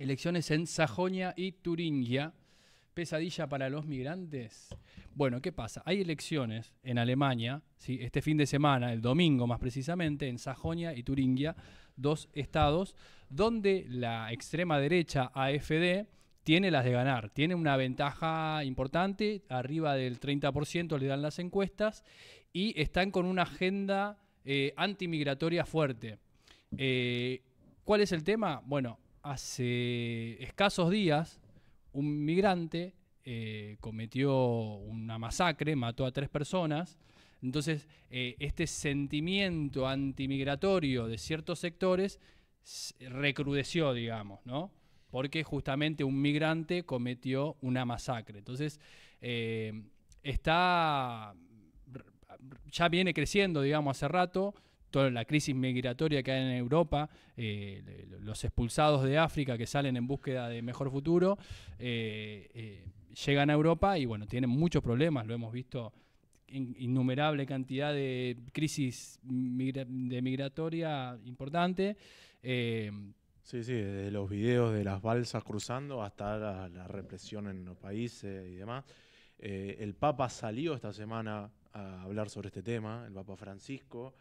elecciones en Sajonia y Turingia. Pesadilla para los migrantes. Bueno, ¿qué pasa? Hay elecciones en Alemania, ¿sí? este fin de semana, el domingo más precisamente, en Sajonia y Turingia, dos estados, donde la extrema derecha AFD tiene las de ganar, tiene una ventaja importante, arriba del 30% le dan las encuestas, y están con una agenda eh, antimigratoria fuerte. Eh, ¿Cuál es el tema? Bueno, hace escasos días un migrante eh, cometió una masacre, mató a tres personas. Entonces, eh, este sentimiento antimigratorio de ciertos sectores recrudeció, digamos, ¿no? Porque justamente un migrante cometió una masacre. Entonces, eh, está. ya viene creciendo, digamos, hace rato toda la crisis migratoria que hay en Europa, eh, los expulsados de África que salen en búsqueda de mejor futuro, eh, eh, llegan a Europa y bueno, tienen muchos problemas, lo hemos visto en innumerable cantidad de crisis migratoria importante. Sí, sí, desde los videos de las balsas cruzando hasta la, represión en los países y demás. el Papa salió esta semana a hablar sobre este tema, el Papa Francisco,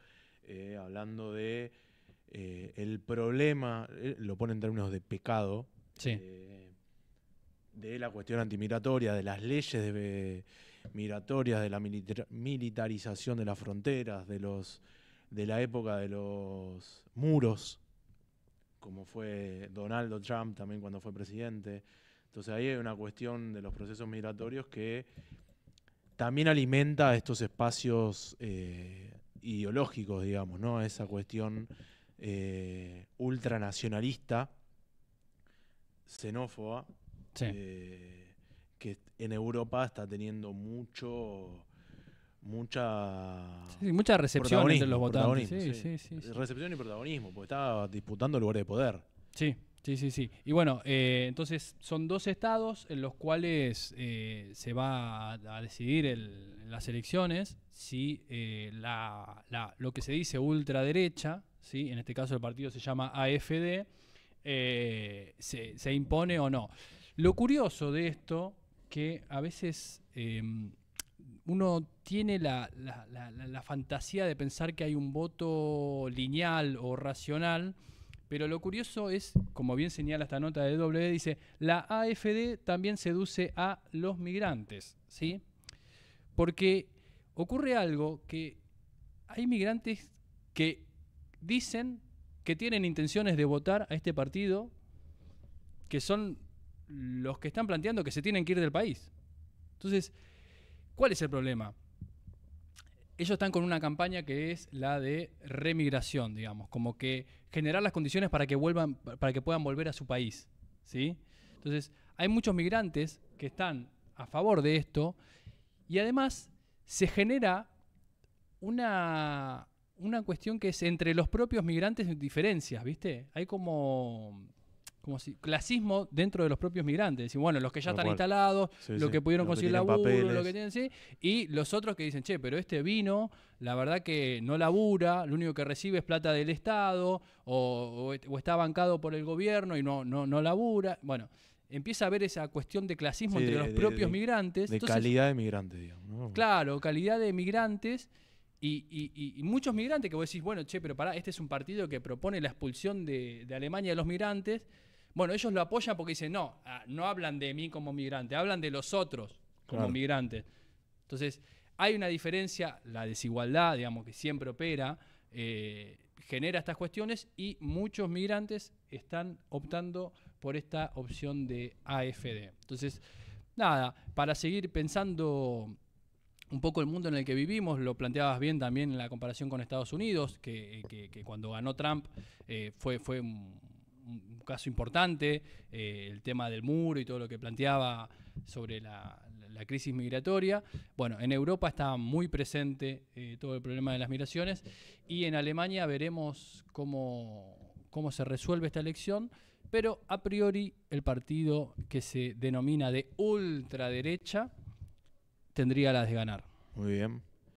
eh, hablando de eh, el problema, eh, lo pone en términos de pecado, de la cuestión antimigratoria, de las leyes de, migratorias, de la militarización de las fronteras, de, los, de la época de los muros, como fue Donald Trump también cuando fue presidente. Entonces ahí hay una cuestión de los procesos migratorios que también alimenta estos espacios ideológicos, digamos, ¿no? Esa cuestión eh, ultranacionalista, xenófoba, eh, que en Europa está teniendo mucho mucha recepción los votantes sí, y protagonismo porque estaba disputando lugares de poder sí Sí, sí, sí. Y bueno, eh, entonces son dos estados en los cuales eh, se va a, decidir en las elecciones si eh, lo que se dice ultraderecha, ¿sí? en este caso el partido se llama AFD, se, impone o no. Lo curioso de esto, que a veces em, uno tiene la fantasía de pensar que hay un voto lineal o racional, pero lo curioso es, como bien señala esta nota de W, dice, la AFD también seduce a los migrantes, ¿sí? Porque ocurre algo que hay migrantes que dicen que tienen intenciones de votar a este partido, que son los que están planteando que se tienen que ir del país. Entonces, ¿cuál es el problema? ellos están con una campaña que es la de remigración, digamos, como que generar las condiciones para que vuelvan, para que puedan volver a su país, ¿sí? Entonces, hay muchos migrantes que están a favor de esto y además se genera una, una cuestión que es entre los propios migrantes diferencias, ¿viste? Hay como clasismo dentro de los propios migrantes. decir, bueno, los que ya están instalados, lo los que pudieron conseguir laburo, lo que tienen, sí. Y los otros que dicen, che, pero este vino, la verdad que no labura, lo único que recibe es plata del Estado o, está bancado por el gobierno y no, no, labura. Bueno, empieza a haber esa cuestión de clasismo entre los propios migrantes. De calidad de migrantes, digamos. Claro, calidad de migrantes. Y, muchos migrantes que vos decís, bueno, che, pero pará, este es un partido que propone la expulsión de Alemania de los migrantes, bueno, ellos lo apoyan porque dicen, no, ah, no hablan de mí como migrante, hablan de los otros como migrantes. Entonces, hay una diferencia, la desigualdad, digamos, que siempre opera, eh, genera estas cuestiones y muchos migrantes están optando por esta opción de AFD. Entonces, nada, para seguir pensando un poco el mundo en el que vivimos, lo planteabas bien también en la comparación con Estados Unidos, que, eh, cuando ganó Trump eh, fue, fue un, un caso importante, eh, el tema del muro y todo lo que planteaba sobre la, crisis migratoria. Bueno, en Europa está muy presente eh, todo el problema de las migraciones y en Alemania veremos cómo, cómo se resuelve esta elección, pero a priori el partido que se denomina de ultraderecha tendría la de ganar. Muy bien.